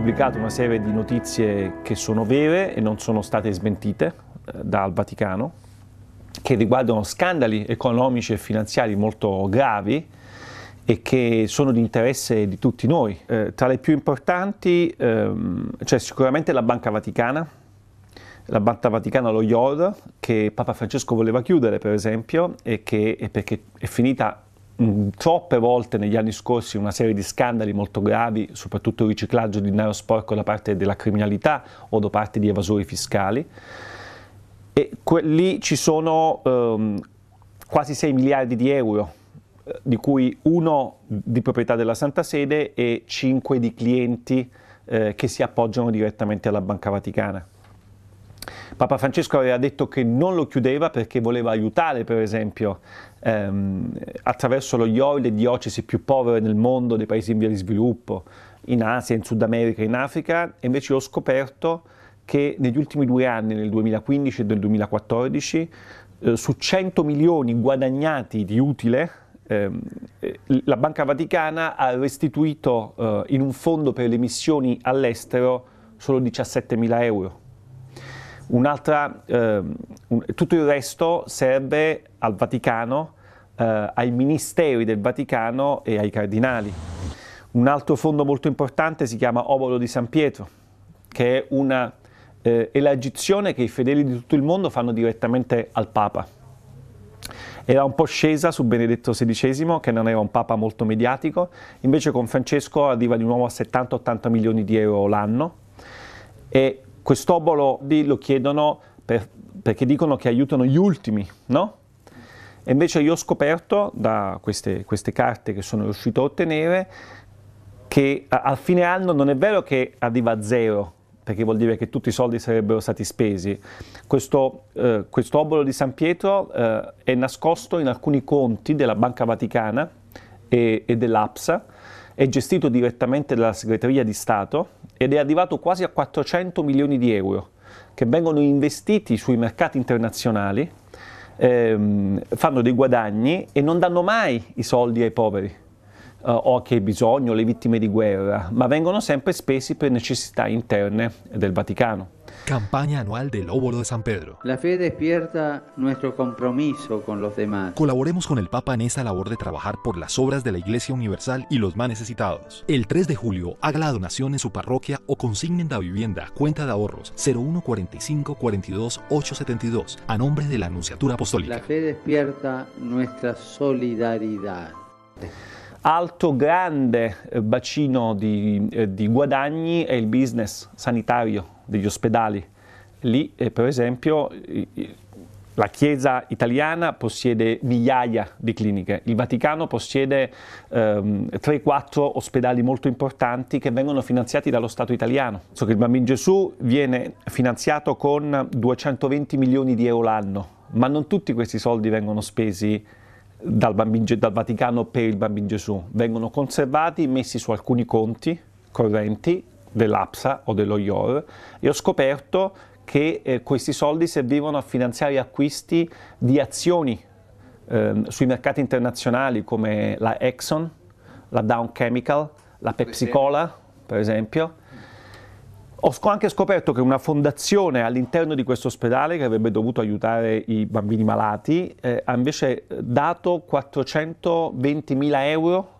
pubblicato una serie di notizie che sono vere e non sono state smentite eh, dal Vaticano, che riguardano scandali economici e finanziari molto gravi e che sono di interesse di tutti noi. Eh, tra le più importanti ehm, c'è sicuramente la Banca Vaticana, la Banca Vaticana, lo IOR, che Papa Francesco voleva chiudere per esempio e che è perché è finita Mm, troppe volte negli anni scorsi una serie di scandali molto gravi, soprattutto il riciclaggio di denaro sporco da parte della criminalità o da parte di evasori fiscali. E lì ci sono ehm, quasi 6 miliardi di euro, eh, di cui uno di proprietà della Santa Sede e 5 di clienti eh, che si appoggiano direttamente alla Banca Vaticana. Papa Francesco aveva detto che non lo chiudeva perché voleva aiutare, per esempio, ehm, attraverso lo IOI le diocesi più povere nel mondo, dei paesi in via di sviluppo, in Asia, in Sud America, in Africa, e invece ho scoperto che negli ultimi due anni, nel 2015 e nel 2014, eh, su 100 milioni guadagnati di utile, ehm, eh, la Banca Vaticana ha restituito eh, in un fondo per le missioni all'estero solo 17 mila euro eh, un, tutto il resto serve al Vaticano, eh, ai ministeri del Vaticano e ai cardinali. Un altro fondo molto importante si chiama Obolo di San Pietro, che è una eh, elargizione che i fedeli di tutto il mondo fanno direttamente al Papa. Era un po' scesa su Benedetto XVI, che non era un Papa molto mediatico, invece con Francesco arriva di nuovo a 70-80 milioni di euro l'anno e Quest'obolo D lo chiedono per, perché dicono che aiutano gli ultimi, no? E invece io ho scoperto da queste, queste carte che sono riuscito a ottenere che a, a fine anno non è vero che arriva a zero, perché vuol dire che tutti i soldi sarebbero stati spesi. Questo eh, quest obolo di San Pietro eh, è nascosto in alcuni conti della Banca Vaticana e, e dell'APSA, è gestito direttamente dalla Segreteria di Stato ed è arrivato quasi a 400 milioni di euro che vengono investiti sui mercati internazionali, ehm, fanno dei guadagni e non danno mai i soldi ai poveri eh, o a chi ha bisogno, le vittime di guerra, ma vengono sempre spesi per necessità interne del Vaticano. Campaña anual del Óbolo de San Pedro. La fe despierta nuestro compromiso con los demás. Colaboremos con el Papa en esa labor de trabajar por las obras de la Iglesia Universal y los más necesitados. El 3 de julio, haga la donación en su parroquia o consignen la vivienda, cuenta de ahorros 0145 42 872 a nombre de la Anunciatura Apostólica. La fe despierta nuestra solidaridad. Altro grande eh, bacino di, eh, di guadagni è il business sanitario degli ospedali. Lì, eh, per esempio, la Chiesa italiana possiede migliaia di cliniche, il Vaticano possiede ehm, 3-4 ospedali molto importanti che vengono finanziati dallo Stato italiano. So che il Bambino Gesù viene finanziato con 220 milioni di euro l'anno, ma non tutti questi soldi vengono spesi dal, bambino, dal Vaticano per il Bambino Gesù, vengono conservati, messi su alcuni conti correnti dell'APSA o dello IOR e ho scoperto che eh, questi soldi servivano a finanziare acquisti di azioni eh, sui mercati internazionali come la Exxon, la Down Chemical, la Pepsi Cola, per esempio, ho anche scoperto che una fondazione all'interno di questo ospedale, che avrebbe dovuto aiutare i bambini malati, eh, ha invece eh, dato 420.000 euro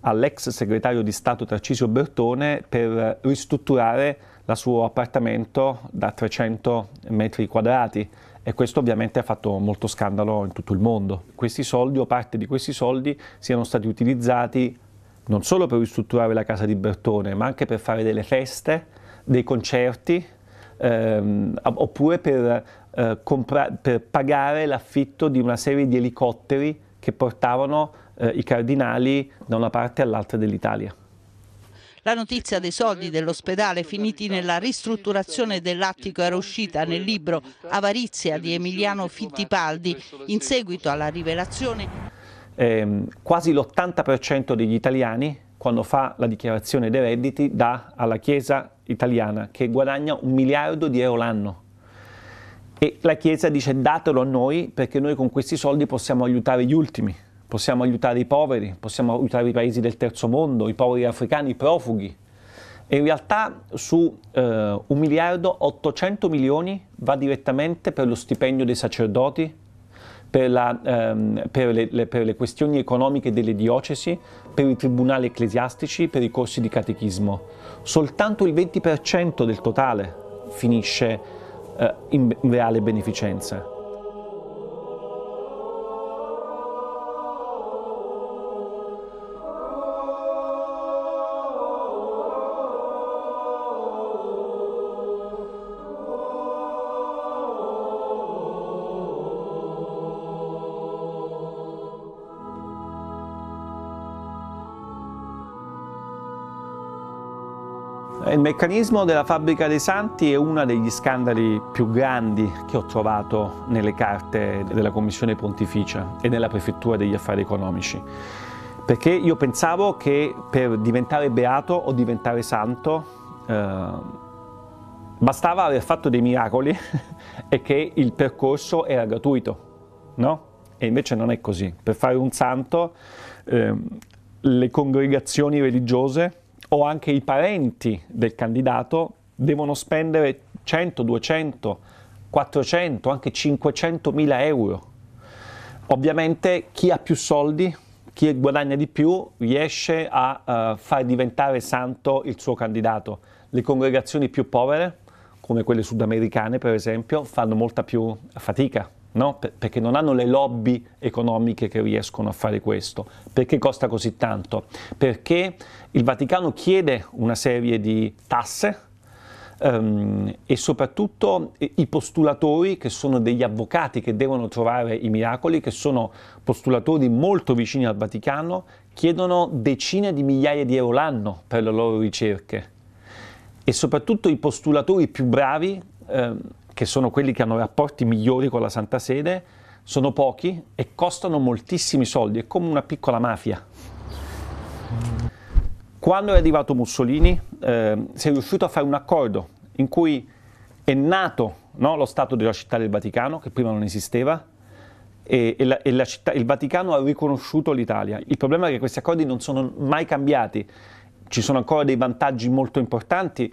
all'ex segretario di Stato Tarcisio Bertone per ristrutturare il suo appartamento da 300 metri quadrati e questo ovviamente ha fatto molto scandalo in tutto il mondo. Questi soldi o parte di questi soldi siano stati utilizzati non solo per ristrutturare la casa di Bertone ma anche per fare delle feste dei concerti ehm, oppure per, eh, per pagare l'affitto di una serie di elicotteri che portavano eh, i cardinali da una parte all'altra dell'Italia. La notizia dei soldi dell'ospedale finiti nella ristrutturazione dell'attico era uscita nel libro Avarizia di Emiliano Fittipaldi in seguito alla rivelazione. Eh, quasi l'80% degli italiani quando fa la dichiarazione dei redditi dà alla Chiesa italiana che guadagna un miliardo di euro l'anno. E la Chiesa dice datelo a noi perché noi con questi soldi possiamo aiutare gli ultimi, possiamo aiutare i poveri, possiamo aiutare i paesi del terzo mondo, i poveri africani, i profughi. E in realtà su eh, un miliardo 800 milioni va direttamente per lo stipendio dei sacerdoti, per, la, ehm, per, le, le, per, le, questioni economiche delle diocesi, per i tribunali ecclesiastici, per i corsi di catechismo. Soltanto il 20% del totale finisce eh, in, in reale beneficenza. Il meccanismo della fabbrica dei santi è uno degli scandali più grandi che ho trovato nelle carte della Commissione Pontificia e della Prefettura degli Affari Economici. Perché io pensavo che per diventare beato o diventare santo eh, bastava aver fatto dei miracoli e che il percorso era gratuito, no? E invece non è così. Per fare un santo eh, le congregazioni religiose o anche i parenti del candidato devono spendere 100, 200, 400, anche 500 mila euro. Ovviamente chi ha più soldi, chi guadagna di più, riesce a uh, far diventare santo il suo candidato. Le congregazioni più povere, come quelle sudamericane per esempio, fanno molta più fatica no? per, perché non hanno le lobby economiche che riescono a fare questo. Perché costa così tanto? Perché il Vaticano chiede una serie di tasse um, e soprattutto eh, i postulatori che sono degli avvocati che devono trovare i miracoli, che sono postulatori molto vicini al Vaticano, chiedono decine di migliaia di euro l'anno per le loro ricerche e soprattutto i postulatori più bravi eh, che sono quelli che hanno rapporti migliori con la Santa Sede, sono pochi e costano moltissimi soldi, è come una piccola mafia. Quando è arrivato Mussolini eh, si è riuscito a fare un accordo in cui è nato no, lo Stato della città del Vaticano, che prima non esisteva, e, e, la, e la città, il Vaticano ha riconosciuto l'Italia. Il problema è che questi accordi non sono mai cambiati, ci sono ancora dei vantaggi molto importanti,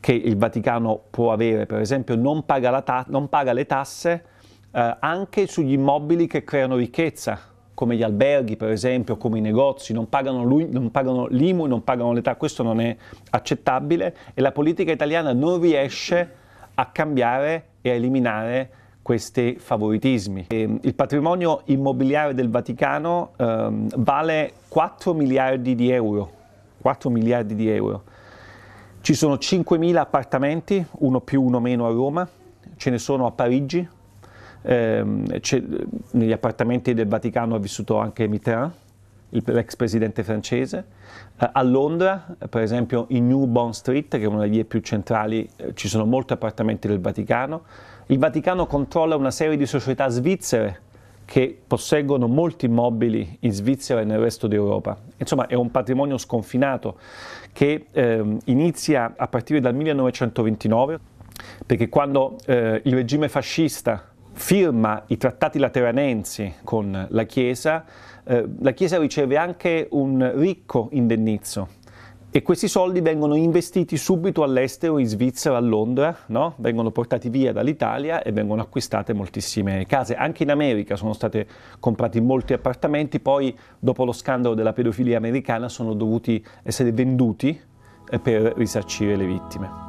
che il Vaticano può avere, per esempio, non paga, ta- non paga le tasse eh, anche sugli immobili che creano ricchezza, come gli alberghi, per esempio, come i negozi, non pagano, l'IMU, non pagano l'IMU, non pagano l'età, questo non è accettabile e la politica italiana non riesce a cambiare e a eliminare questi favoritismi. E mm, il patrimonio immobiliare del Vaticano ehm, vale 4 miliardi di euro, 4 miliardi di euro ci sono 5.000 appartamenti, uno più uno meno a Roma, ce ne sono a Parigi, eh, negli appartamenti del Vaticano ha vissuto anche Mitterrand, l'ex presidente francese. Eh, a Londra, per esempio in New Bond Street, che è una delle vie più centrali, eh, ci sono molti appartamenti del Vaticano. Il Vaticano controlla una serie di società svizzere che posseggono molti immobili in Svizzera e nel resto d'Europa. Insomma è un patrimonio sconfinato che eh, inizia a partire dal 1929 perché quando eh, il regime fascista firma i trattati lateranensi con la Chiesa, eh, la Chiesa riceve anche un ricco indennizzo e questi soldi vengono investiti subito all'estero, in Svizzera, a Londra, no? vengono portati via dall'Italia e vengono acquistate moltissime case. Anche in America sono stati comprati molti appartamenti, poi dopo lo scandalo della pedofilia americana sono dovuti essere venduti eh, per risarcire le vittime.